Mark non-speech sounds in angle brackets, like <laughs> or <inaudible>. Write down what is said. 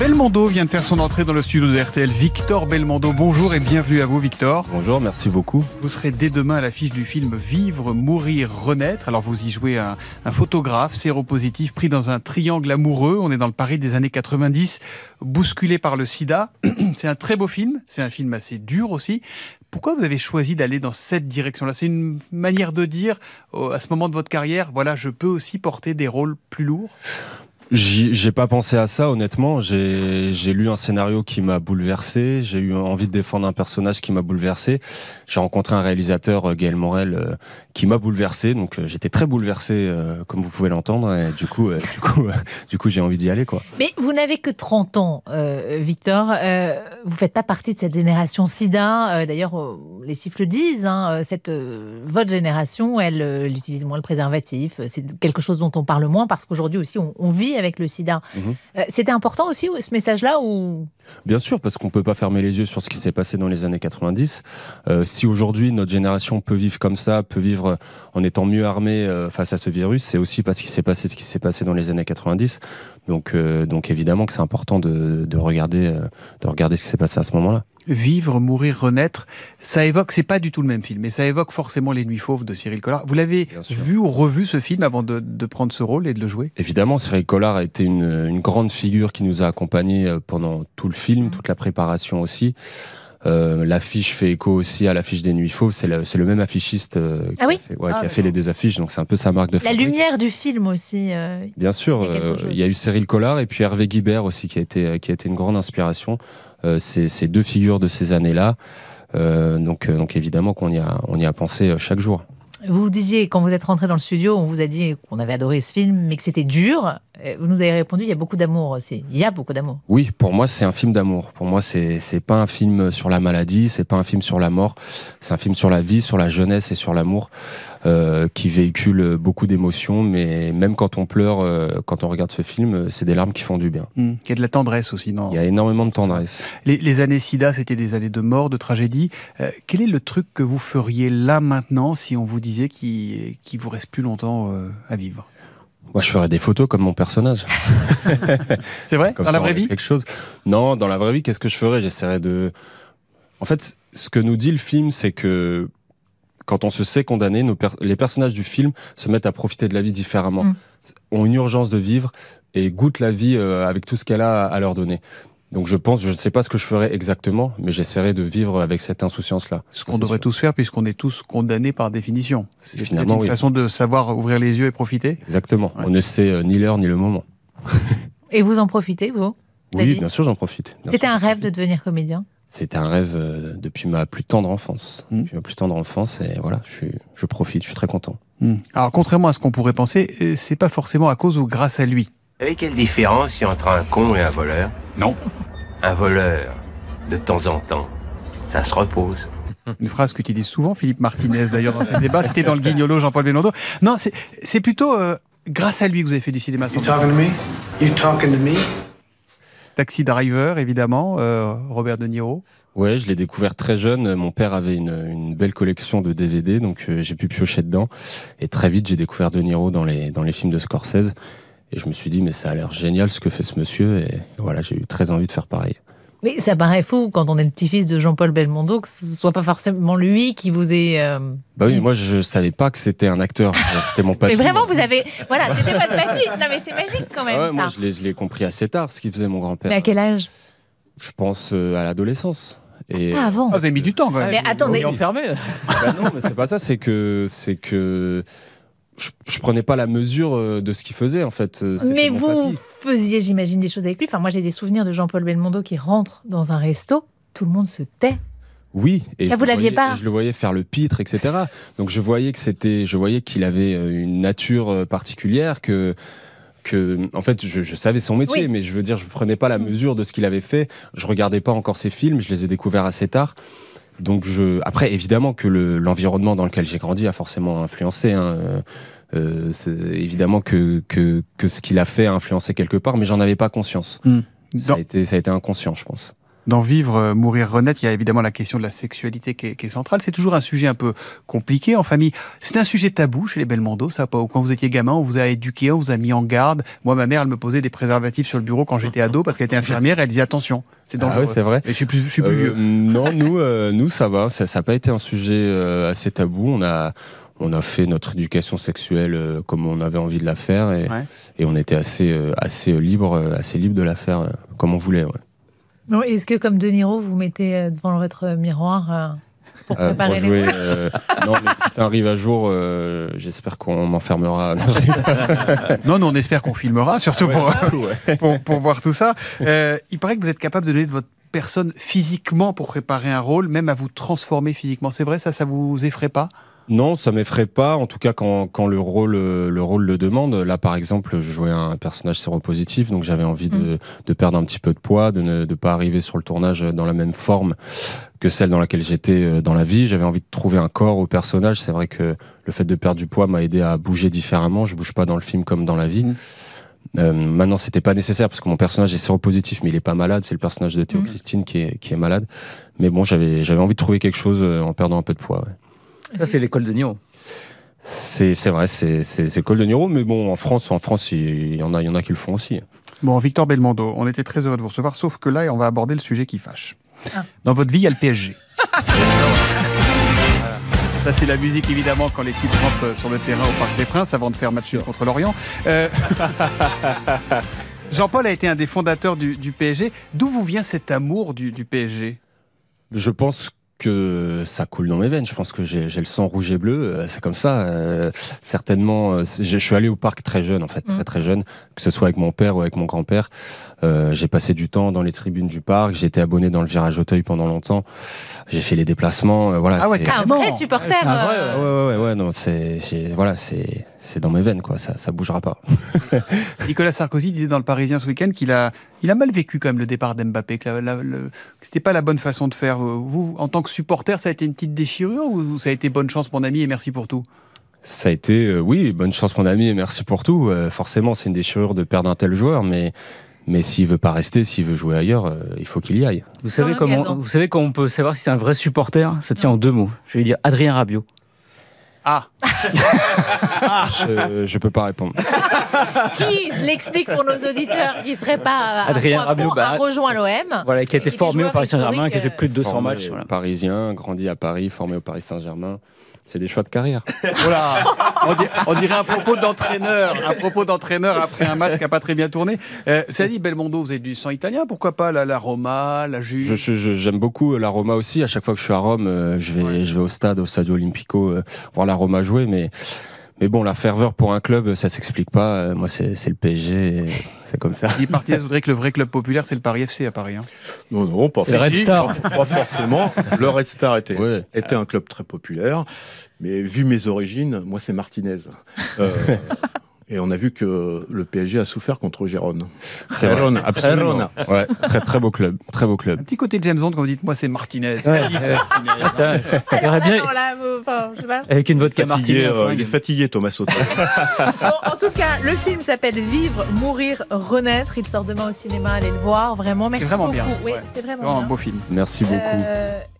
Belmondo vient de faire son entrée dans le studio de RTL. Victor Belmondo, bonjour et bienvenue à vous, Victor. Bonjour, merci beaucoup. Vous serez dès demain à l'affiche du film Vivre, Mourir, Renaître. Alors, vous y jouez un, photographe séropositif pris dans un triangle amoureux. On est dans le Paris des années 90, bousculé par le sida. <clears throat> C'est un très beau film. C'est un film assez dur aussi. Pourquoi vous avez choisi d'aller dans cette direction-là C'est une manière de dire, euh, à ce moment de votre carrière, voilà, je peux aussi porter des rôles plus lourds j'ai pas pensé à ça, honnêtement. J'ai lu un scénario qui m'a bouleversé. J'ai eu envie de défendre un personnage qui m'a bouleversé. J'ai rencontré un réalisateur, euh, Gaël Morel, euh, qui m'a bouleversé. Donc euh, j'étais très bouleversé, comme vous pouvez l'entendre. Et du coup, du coup, coup, j'ai envie d'y aller, quoi. Mais vous n'avez que 30 ans, Victor. vous faites pas partie de cette génération SIDA. D'ailleurs, les chiffres le disent. Hein, cette votre génération, elle, utilise moins le préservatif. C'est quelque chose dont on parle moins parce qu'aujourd'hui aussi, on, on vit avec le sida. Mhm. Euh, c'était important aussi ce message-là ou... Bien sûr, parce qu'on ne peut pas fermer les yeux sur ce qui s'est passé dans les années 90. Euh, si aujourd'hui notre génération peut vivre comme ça, peut vivre euh, en étant mieux armée face à ce virus, c'est aussi parce qu'il s'est passé ce qui s'est passé dans les années 90. Donc, euh, donc évidemment que c'est important de, de regarder, euh, de regarder ce qui s'est passé à ce moment-là. Vivre, mourir, renaître, ça évoque, c'est pas du tout le même film, mais ça évoque forcément Les Nuits Fauves de Cyril Collard. Vous l'avez vu ou revu ce film avant de, de, prendre ce rôle et de le jouer Évidemment, Cyril Collard a été une, une grande figure qui nous a accompagnés euh, pendant tout le film, mmh. toute la préparation aussi. Euh, l'affiche fait écho aussi à l'affiche des Nuits Faux. C'est le, même affichiste euh, ah qui, a ah, fait, les deux affiches, donc c'est un peu sa marque de fabrique. La lumière du film aussi. Euh, Bien sûr, il y a eu Cyril Collard et puis Hervé Guibert aussi qui a été, qui a été une grande inspiration. ces deux figures de ces années-là. donc, donc évidemment qu'on y a, on y a pensé chaque jour. Vous disiez, quand vous êtes rentré dans le studio, on vous a dit qu'on avait adoré ce film, mais que c'était dur. Euh, vous nous avez répondu, il y a beaucoup d'amour aussi. Il y a beaucoup d'amour. Oui, pour moi, c'est un film d'amour. Pour moi, c'est n'est pas un film sur la maladie, c'est pas un film sur la mort, c'est un film sur la vie, sur la jeunesse et sur l'amour euh, qui véhicule beaucoup d'émotions. Mais même quand on pleure, euh, quand on regarde ce film, c'est des larmes qui font du bien. Hmm. Il y a de la tendresse aussi, non Il y a énormément de tendresse. Les, années SIDA, c'était des années de mort, de tragédie. quel est le truc que vous feriez là maintenant si on vous disait qu'il qui vous reste plus longtemps à vivre moi, je ferais des photos comme mon personnage. <laughs> c'est vrai Dans la vraie vie quelque chose. Non, dans la vraie vie, qu'est-ce que je ferais J'essaierais de. En fait, ce que nous dit le film, c'est que quand on se sait condamné, les personnages du film se mettent à profiter de la vie différemment, mm. ont une urgence de vivre et goûtent la vie euh, avec tout ce qu'elle a à leur donner. Donc je pense, je ne sais pas ce que je ferai exactement, mais j'essaierai de vivre avec cette insouciance-là. Ce qu'on devrait tous faire, puisqu'on est tous condamnés par définition. C'est finalement une façon de savoir ouvrir les yeux et profiter. Exactement. On ne sait euh, ni l'heure ni le moment. <laughs> et vous en profitez, vous Oui, bien sûr, j'en profite. C'était un rêve de devenir comédien. C'était un rêve euh, depuis ma plus tendre enfance. Mm. Depuis ma plus tendre enfance, et voilà, je, profite, je suis très content. Mm. Alors, contrairement à ce qu'on pourrait penser, euh, c'est pas forcément à cause ou grâce à lui savez quelle différence il y a entre un con et un voleur Non. Un voleur, de temps en temps, ça se repose. Une phrase qu'utilise souvent Philippe Martinez d'ailleurs dans ses débat. c'était dans le guignolo Jean-Paul Belmondo. Non, c'est plutôt euh, grâce à lui que vous avez fait du cinéma me Taxi Driver, évidemment, euh, Robert De Niro. Ouais, je l'ai découvert très jeune. Mon père avait une, belle collection de DVD, donc euh, j'ai pu piocher dedans. Et très vite, j'ai découvert De Niro dans les, dans les films de Scorsese. Et je me suis dit, mais ça a l'air génial ce que fait ce monsieur. Et voilà, j'ai eu très envie de faire pareil. Mais ça paraît fou quand on est le petit-fils de Jean-Paul Belmondo que ce soit pas forcément lui qui vous ait. Euh, bah oui, moi je savais pas que c'était un acteur. c'était mon <laughs> papy. Mais vraiment, vous avez. <laughs> Voilà, c'était pas de papy. Non, mais c'est magique quand même. Ah ça. Moi je l'ai compris assez tard ce qu'il faisait mon grand-père. Mais à quel âge Je pense euh, à l'adolescence. Et ah, avant. Ah, vous avez mis du temps. Quand même. Mais attendez. enfermé. Bah non, mais c'est pas ça. C'est que c'est que je, ne prenais pas la mesure euh, de ce qu'il faisait en fait. Euh, mais vous faisiez, j'imagine, des choses avec lui. Enfin, moi, j'ai des souvenirs de Jean-Paul Belmondo qui rentre dans un resto, tout le monde se tait. Oui, et, je, vous pas. je le voyais faire le pitre, etc. Donc je voyais que c'était, je voyais qu'il avait euh, une nature particulière que. Que, en fait, je, savais son métier, mais je veux dire, je prenais pas la mm. mesure de ce qu'il avait fait. Je regardais pas encore ses films, je les ai découverts assez tard. Donc je, après évidemment que l'environnement dans lequel j'ai grandi a forcément influencé. Hein, euh, euh, évidemment que, ce qu'il a fait a influencé quelque part, mais j'en avais pas conscience. Hmm. ça a été inconscient, je pense dans Vivre, euh, Mourir, Renaître, il y a évidemment la question de la sexualité qui est, centrale. C'est toujours un sujet un peu compliqué en famille. C'est un sujet tabou chez les Belmondo, ça pas. Quand vous étiez gamin, on vous a éduqué, on vous a mis en garde. Moi, ma mère, elle me posait des préservatifs sur le bureau quand j'étais ado parce qu'elle était infirmière. Et elle disait attention, c'est ah dangereux. Ah ouais, c'est vrai. Et je suis plus, je suis plus euh, vieux. Non, nous, euh, nous, ça va. Ça n'a pas été un sujet assez tabou. On a on a fait notre éducation sexuelle comme on avait envie de la faire et, on était assez, assez libre, assez libre de la faire comme on voulait. Ouais. Est-ce que, comme De Niro, vous mettez euh, devant votre euh, miroir euh, pour préparer les rôles Non, mais si ça arrive à jour, j'espère qu'on m'enfermera. <laughs> non, non, on espère qu'on filmera, surtout <laughs> pour, voir tout ça. il paraît que vous êtes capable de donner de votre personne physiquement pour préparer un rôle, même à vous transformer physiquement. C'est vrai, ça, ça vous effraie pas non, ça m'effraie pas. En tout cas, quand, le, rôle, le rôle le demande. Là, par exemple, je jouais un personnage séropositif, donc j'avais envie de, mm. perdre un petit peu de poids, de ne pas arriver sur le tournage dans la même forme que celle dans laquelle j'étais euh, dans la vie. J'avais envie de trouver un corps au personnage. C'est vrai que le fait de perdre du poids m'a aidé à bouger différemment. Je bouge pas dans le film comme dans la vie. Mm. Euh, maintenant, c'était pas nécessaire parce que mon personnage est séropositif, mais il est pas malade. C'est le personnage de Théo mm. Christine qui est, malade. Mais bon, j'avais envie de trouver quelque chose euh, en perdant un peu de poids. Ça, c'est l'école de Niro. C'est vrai, c'est l'école de Niro, mais bon, en France, en France, il y en a, y en a qui le font aussi. Bon, Victor Belmondo, on était très heureux de vous recevoir, sauf que là, on va aborder le sujet qui fâche. Dans votre vie, il y a le PSG. <laughs> Ça, c'est la musique, évidemment, quand l'équipe rentre sur le terrain au Parc des Princes avant de faire match contre l'Orient. Euh, <laughs> Jean-Paul a été un des fondateurs du, PSG. D'où vous vient cet amour du, du PSG Je pense que que ça coule dans mes veines. Je pense que j'ai le sang rouge et bleu. Euh, c'est comme ça. Euh, certainement, euh, je suis allé au parc très jeune, en fait, mm. très très jeune, que ce soit avec mon père ou avec mon grand-père. j'ai passé du temps dans les tribunes du parc. J'étais abonné dans le virage Auteuil pendant longtemps. J'ai fait les déplacements. voilà. Ah ouais, un vrai supporter. Ouais, ouais, ouais, ouais, ouais, non, c'est, voilà, c'est c'est dans mes veines, quoi. Ça, ça bougera pas. <laughs> Nicolas Sarkozy disait dans le Parisien ce week-end qu'il a, mal vécu quand même le départ d'Mbappé, que c'était pas la bonne façon de faire. Vous, en tant que supporter, ça a été une petite déchirure ou ça a été bonne chance, mon ami, et merci pour tout ça a été, euh, oui, bonne chance mon ami et merci pour tout. Euh, forcément, c'est une déchirure de perdre un tel joueur, mais mais s'il veut pas rester, s'il veut jouer ailleurs, euh, il faut qu'il y aille. Vous savez comment, vous savez comment on peut savoir si c'est un vrai supporter Ça tient en deux mots. Je vais dire Adrien Rabiot. Ah <laughs> je, je peux pas répondre. <laughs> qui, je l'explique pour nos auditeurs qui ne seraient pas Adrien à, Rabiot, rejoint l'OM. Voilà, qui a été formé au Paris Saint-Germain, qui a fait plus de 200 matchs. Parisien, grandi à Paris, formé au Paris Saint-Germain. C'est des choix de carrière. <laughs> Voilà. On, dirait un propos d'entraîneur, à propos d'entraîneur après un match qui n'a pas très bien tourné. Euh, cest à dit, Belmondo, vous êtes du sang italien, pourquoi pas la, la Roma, la Juve J'aime beaucoup euh, la Roma aussi. À chaque fois que je suis à Rome, euh, je vais, je vais au stade, au Stadio Olimpico, voir la Roma jouer mais mais bon, la ferveur pour un club, ça s'explique pas. Euh, moi, c'est le PSG. <laughs> C'est comme ça. Martinez vous que le vrai club populaire, c'est le Paris FC à Paris. Hein. Non, non, pas, C'est Red Star. forcément. Le Red Star était, un club très populaire. Mais vu mes origines, moi, c'est Martinez. Euh, <laughs> Et on a vu que le PSG a souffert contre Gérone. C'est absolument. très très beau club, très beau club. Un petit côté de James Bond quand vous dites moi c'est Martinez. Il ah, <laughs> bien. Avec une vodka Martinez. Euh, il est fatigué Thomas Sauter. <laughs> en tout cas, le film s'appelle Vivre, mourir, renaître. Il sort demain au cinéma. Allez le voir. Vraiment, merci. C'est vraiment beaucoup. bien. c'est vraiment, un beau film. Merci euh, beaucoup.